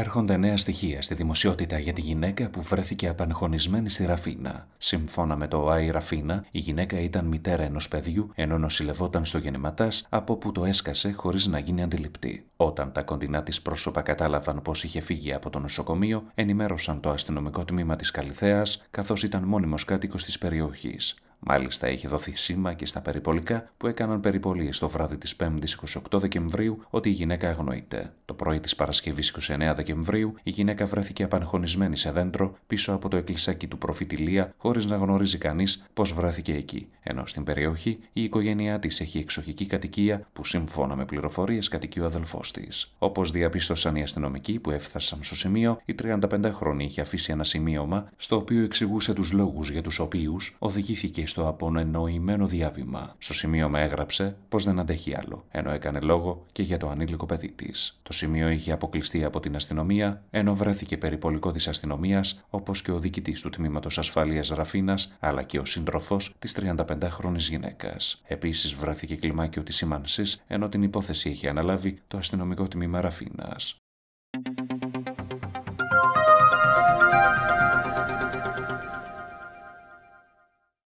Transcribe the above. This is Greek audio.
Έρχονται νέα στοιχεία στη δημοσιότητα για τη γυναίκα που βρέθηκε απανχωνισμένη στη Ραφίνα. Σύμφωνα με το ΆΗ Ραφίνα, η γυναίκα ήταν μητέρα ενός παιδιού, ενώ νοσηλευόταν στο γεννηματάς, από που το έσκασε χωρίς να γίνει αντιληπτή. Όταν τα κοντινά της πρόσωπα κατάλαβαν πως είχε φύγει από το νοσοκομείο, ενημέρωσαν το αστυνομικό τμήμα της Καλιθέα, καθώς ήταν μόνιμος κάτοικος της περιοχής. Μάλιστα, είχε δοθεί σήμα και στα περιπολικά που έκαναν περιπολίες το βράδυ της 5η 28 Δεκεμβρίου ότι η γυναίκα αγνοείται. Το πρωί της Παρασκευής 29 Δεκεμβρίου η γυναίκα βρέθηκε απαγχωνισμένη σε δέντρο πίσω από το εκκλησάκι του προφήτη Λία χωρίς να γνωρίζει κανείς πώς βρέθηκε εκεί. Ενώ στην περιοχή η οικογένειά της έχει εξοχική κατοικία που σύμφωνα με πληροφορίες κατοικεί ο αδελφός της. Όπως διαπίστωσαν οι αστυνομικοί που έφτασαν στο σημείο, η 35χρονη απανχωνισμένη αφήσει ένα σημείωμα στο οποίο εξηγούσε τους λόγους για τους οποίους οδηγήθηκε στο απονενοημένο διάβημα. Στο σημείο με έγραψε πως δεν αντέχει άλλο, ενώ έκανε λόγο και για το ανήλικο παιδί της. Το σημείο είχε αποκλειστεί από την αστυνομία, ενώ βρέθηκε περιπολικό της αστυνομίας, όπως και ο διοικητής του τμήματος ασφάλειας Ραφίνας, αλλά και ο σύντροφος της 35χρονη γυναίκας. Επίσης βρέθηκε κλιμάκιο της σήμανσης, ενώ την υπόθεση είχε αναλάβει το αστυνομικό τμήμα Ραφίνας.